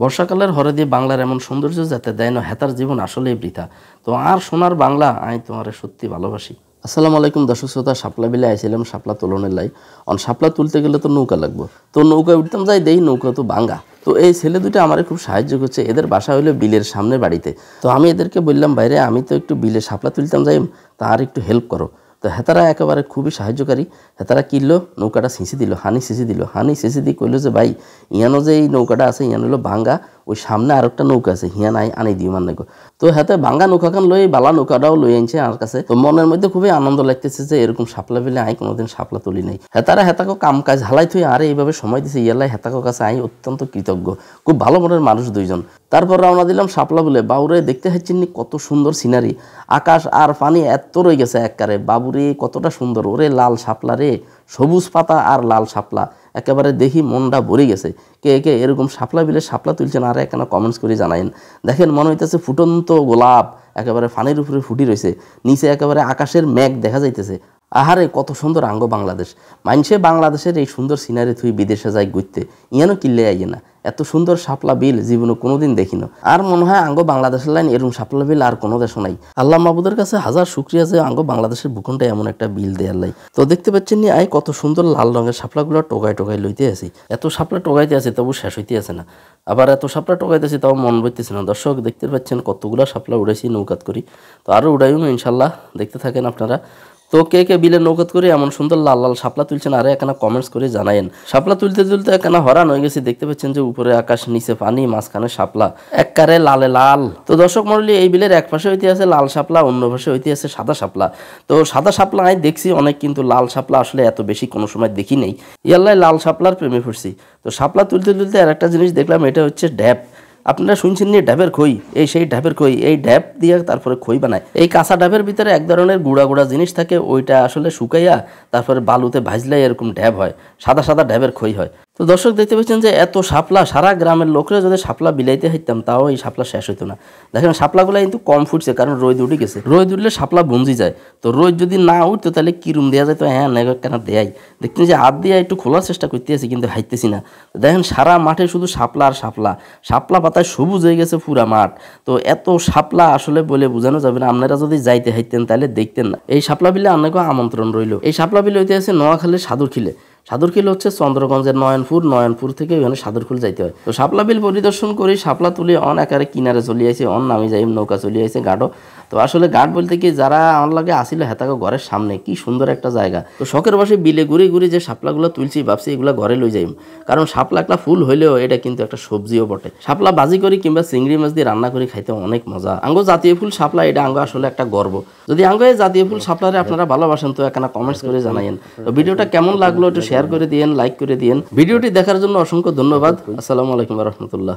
বর্ষাকালের দিয়ে বাংলার এমন সৌন্দর্য যাতে দেয় না হেতার জীবন আসলেই বৃথা তো আর সোনার বাংলা আমি তোমার সত্যি ভালোবাসি আসসালামু আলাইকুম দর্শক শ্রোতা সাপলা বিলে আইছিলাম সাপলা তোলনের লাই অন সাপলা তুলতে গেলে তো নৌকা লাগবো তো নৌকায় উঠতাম যাই দেই নৌকা তো বাঙ্গা তো এই ছেলে দুটো আমার খুব সাহায্য করছে এদের বাসা হলো বিলের সামনে বাড়িতে তো আমি এদেরকে বললাম বাইরে আমি তো একটু বিলে সাপলা তুলতাম যাই তার একটু হেল্প করো তো হেতারা হ্যাঁ, একেবারে খুবই সাহায্যকারী হেতারা হ্যাঁ, কিনল নৌকাটা সিঁচি দিল হানি সিঁচি দিল হানি সিঁচি দিয়ে কইল যে ভাই ইয়ানো যে এই নৌকাটা আছে ইয়ানো হলো ভাঙ্গা ওই সামনে আর একটা নৌকা আছে হিয়া নাই আনি দিও মান তো হাতে ভাঙ্গা নৌকাখান লই বালা নৌকাটাও লই আনছে আর কাছে তো মনের মধ্যে খুবই আনন্দ লাগতেছে যে এরকম সাপলা পেলে আই কোনোদিন সাপলা তুলি নাই হেতারা হেতাকো কাম কাজ হালাই থুই আর এইভাবে সময় দিছে ইয়ালাই হেতাকো কাছে আই অত্যন্ত কৃতজ্ঞ খুব ভালো মনের মানুষ দুইজন তারপর রওনা দিলাম সাপলা বলে বাউরে দেখতে পাচ্ছেন কত সুন্দর সিনারি আকাশ আর পানি এত রয়ে গেছে এককারে বাবুরে কতটা সুন্দর ওরে লাল সাপলা রে সবুজ পাতা আর লাল শাপলা একেবারে দেখি মনটা ভরে গেছে কে কে এরকম শাপলা বিলে শাপলা তুলছেন আর একখানা কমেন্টস করে জানাইন দেখেন মনে হইতেছে ফুটন্ত গোলাপ একেবারে ফানের উপরে ফুটি রয়েছে নিচে একেবারে আকাশের মেঘ দেখা যাইতেছে আহারে কত সুন্দর আঙ্গ বাংলাদেশ মানুষে বাংলাদেশের এই সুন্দর সিনারি থুই বিদেশে যায় ঘুরতে ইয়ানো কিল্লে আইয়ে না এত সুন্দর সাপলা বিল জীবনে কোনোদিন দেখি না আর মনে হয় আঙ্গ বাংলাদেশের লাইন এরকম সাপলা বিল আর কোনো দেশও নাই আল্লাহ মাহবুদের কাছে হাজার শুক্রিয়া যে আঙ্গ বাংলাদেশের ভূখণ্ডে এমন একটা বিল দেয়ার লাই তো দেখতে পাচ্ছেন নি আই কত সুন্দর লাল রঙের সাপলাগুলো টোকায় টোকায় লইতে আছি এত সাপলা টোকাইতে আছে তবু শেষ হইতে আছে না আবার এত টোকাইতে টোকাইতেছি তাও মন বইতেছে না দর্শক দেখতে পাচ্ছেন কতগুলো সাপলা উড়াইছি নৌকাত করি তো আরও উড়াইও ইনশাল্লাহ দেখতে থাকেন আপনারা তো কে কে বিলে নৌকত করে এমন সুন্দর লাল লাল সাপলা তুলছেন আরে একখানা কমেন্টস করে জানায়েন সাপলা তুলতে তুলতে একখানা হরান হয়ে গেছে দেখতে পাচ্ছেন যে উপরে আকাশ নিচে পানি মাঝখানে শাপলা এককারে লালে লাল তো দর্শক মন্ডলী এই বিলের এক পাশে হইতে আছে লাল সাপলা অন্য পাশে হইতে আছে সাদা সাপলা তো সাদা সাপলা আমি দেখছি অনেক কিন্তু লাল সাপলা আসলে এত বেশি কোনো সময় দেখি নেই ইয়াল্লাই লাল সাপলার প্রেমে ফুরছি তো সাপলা তুলতে তুলতে আর একটা জিনিস দেখলাম এটা হচ্ছে ড্যাপ আপনারা শুনছেন যে ডাবের খই এই সেই ডাবের খই এই ড্যাব দিয়ে তারপরে খই বানায় এই কাঁচা ডাবের ভিতরে এক ধরনের গুঁড়া গুঁড়া জিনিস থাকে ওইটা আসলে শুকাইয়া তারপরে বালুতে ভাজলে এরকম ড্যাব হয় সাদা সাদা ড্যাবের খই হয় তো দর্শক দেখতে পাচ্ছেন যে এত সাপলা সারা গ্রামের লোকরা যদি সাপলা বিলাইতে হাইতাম তাও এই সাপলা শেষ হইতো না দেখেন সাপলাগুলো কিন্তু কম ফুটছে কারণ রোদ উঠে গেছে রোদ উঠলে সাপলা বঞ্জি যায় তো রোদ যদি না উঠতো তাহলে কিরম দেওয়া যায় তো হ্যাঁ না কেন দেয় দেখতেন যে হাত দিয়ে একটু খোলার চেষ্টা করতেছি কিন্তু হাইতেছি না দেখেন সারা মাঠে শুধু শাপলা আর সাপলা শাপলা পাতায় সবুজ হয়ে গেছে পুরা মাঠ তো এত সাপলা আসলে বলে বোঝানো যাবে না আপনারা যদি যাইতে হাইতেন তাহলে দেখতেন না এই সাপলা বিলে আপনাকে আমন্ত্রণ রইল এই সাপলা বিলে হইতে আছে নোয়াখালীর খিলে সাদুরখিল হচ্ছে চন্দ্রগঞ্জের নয়নপুর নয়নপুর থেকে ওখানে সাদুরখিল যাইতে হয় তো সাপলা বিল পরিদর্শন করি সাপলা তুলি অন একারে কিনারে চলিয়েছে অন নামি যাই নৌকা চলিয়েছে গাঢ় তো আসলে ঘাট বলতে কি যারা আমার লাগে আসিল হেতাকে হ্যাঁ, ঘরের সামনে কি সুন্দর একটা জায়গা তো শখের বসে বিলে ঘুরে ঘুরে যে সাপলাগুলো তুলছি ভাবছি এগুলো ঘরে লই যাই কারণ সাপলা একটা ফুল হইলেও এটা কিন্তু একটা সবজিও বটে সাপলা বাজি করি কিংবা চিংড়ি মাছ দিয়ে রান্না করে খাইতে অনেক মজা আঙ্গো জাতীয় ফুল সাপলা এটা আঙ্গো আসলে একটা গর্ব যদি আঙ্গো এই জাতীয় ফুল সাপলারে আপনারা ভালোবাসেন তো একখানা কমেন্টস করে জানাইন তো ভিডিওটা কেমন লাগলো একটু শেয়ার করে দিয়েন লাইক করে দিয়েন ভিডিওটি দেখার জন্য অসংখ্য ধন্যবাদ আসসালামু আলাইকুম রহমতুল্লাহ